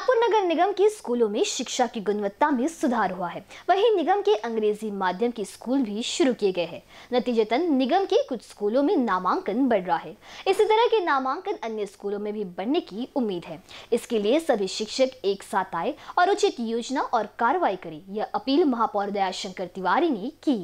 नागपुर नगर निगम के स्कूलों में शिक्षा की गुणवत्ता में सुधार हुआ है वहीं निगम के अंग्रेजी माध्यम के स्कूल भी शुरू किए गए हैं नतीजतन निगम के कुछ स्कूलों में नामांकन बढ़ रहा है इसी तरह के नामांकन अन्य स्कूलों में भी बढ़ने की उम्मीद है इसके लिए सभी शिक्षक एक साथ आए और उचित योजना और कार्रवाई करें यह अपील महापौर दयाशंकर तिवारी ने की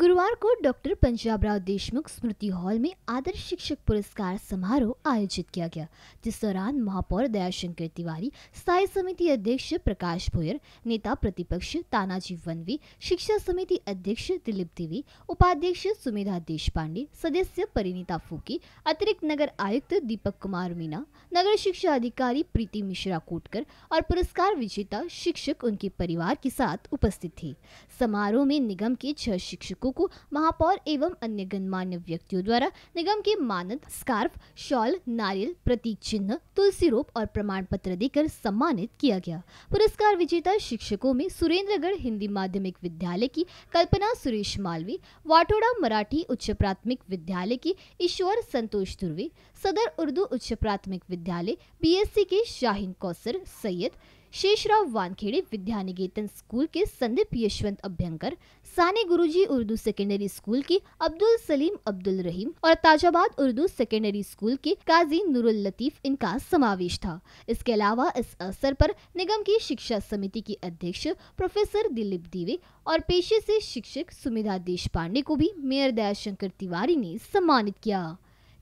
गुरुवार को डॉक्टर पंजाबराव देशमुख स्मृति हॉल में आदर्श शिक्षक पुरस्कार समारोह आयोजित किया गया जिस दौरान महापौर दयाशंकर तिवारी स्थायी समिति अध्यक्ष प्रकाश भोयर नेता प्रतिपक्ष तानाजी वनवी शिक्षा समिति अध्यक्ष दिलीप देवी उपाध्यक्ष सुमेधा देशपांडे सदस्य परिणीता फूकी अतिरिक्त नगर आयुक्त दीपक कुमार मीना नगर शिक्षा अधिकारी प्रीति मिश्रा कोटकर और पुरस्कार विजेता शिक्षक उनके परिवार के साथ उपस्थित थे समारोह में निगम के छह शिक्षक नागरिकों को महापौर एवं अन्य गणमान्य व्यक्तियों द्वारा निगम के मानद स्कार्फ शॉल नारियल प्रतीक चिन्ह तुलसी रोप और प्रमाण पत्र देकर सम्मानित किया गया पुरस्कार विजेता शिक्षकों में सुरेंद्रगढ़ हिंदी माध्यमिक विद्यालय की कल्पना सुरेश मालवी वाटोड़ा मराठी उच्च प्राथमिक विद्यालय की ईश्वर संतोष दुर्वे सदर उर्दू उच्च प्राथमिक विद्यालय बी के शाहीन कौसर सैयद शेषराव वानखेड़े विद्यानिकेतन स्कूल के संदीप यशवंत अभ्यंकर सानी गुरुजी उर्दू सेकेंडरी स्कूल के अब्दुल सलीम अब्दुल रहीम और ताजाबाद उर्दू सेकेंडरी स्कूल के काजी नूरुल लतीफ इनका समावेश था इसके अलावा इस अवसर पर निगम की शिक्षा समिति की अध्यक्ष प्रोफेसर दिलीप दीवे और पेशे से शिक्षक सुमिधा देश पांडे को भी मेयर दयाशंकर तिवारी ने सम्मानित किया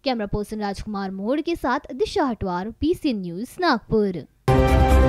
कैमरा पर्सन राजकुमार मोड़ के साथ दिशा हटवार पी न्यूज नागपुर